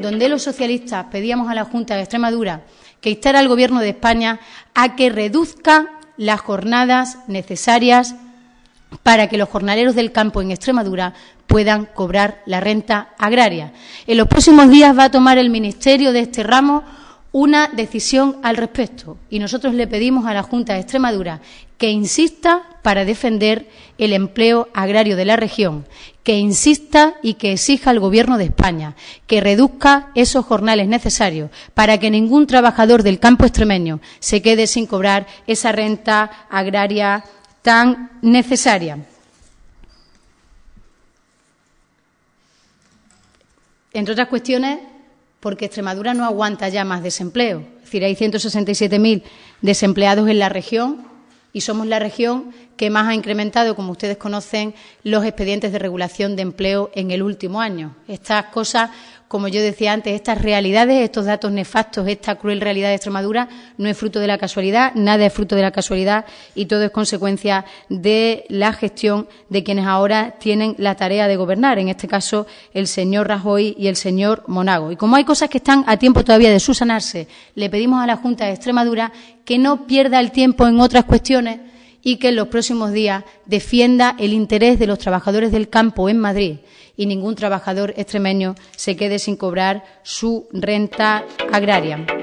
donde los socialistas pedíamos a la Junta de Extremadura que instara al Gobierno de España a que reduzca las jornadas necesarias para que los jornaleros del campo en Extremadura puedan cobrar la renta agraria. En los próximos días va a tomar el Ministerio de este ramo una decisión al respecto y nosotros le pedimos a la Junta de Extremadura que insista para defender el empleo agrario de la región, que insista y que exija al Gobierno de España que reduzca esos jornales necesarios para que ningún trabajador del campo extremeño se quede sin cobrar esa renta agraria tan necesaria. Entre otras cuestiones, porque Extremadura no aguanta ya más desempleo. Es decir, hay 167.000 desempleados en la región y somos la región que más ha incrementado, como ustedes conocen, los expedientes de regulación de empleo en el último año. Estas cosas como yo decía antes, estas realidades, estos datos nefastos, esta cruel realidad de Extremadura, no es fruto de la casualidad, nada es fruto de la casualidad y todo es consecuencia de la gestión de quienes ahora tienen la tarea de gobernar, en este caso el señor Rajoy y el señor Monago. Y como hay cosas que están a tiempo todavía de susanarse, le pedimos a la Junta de Extremadura que no pierda el tiempo en otras cuestiones y que en los próximos días defienda el interés de los trabajadores del campo en Madrid y ningún trabajador extremeño se quede sin cobrar su renta agraria.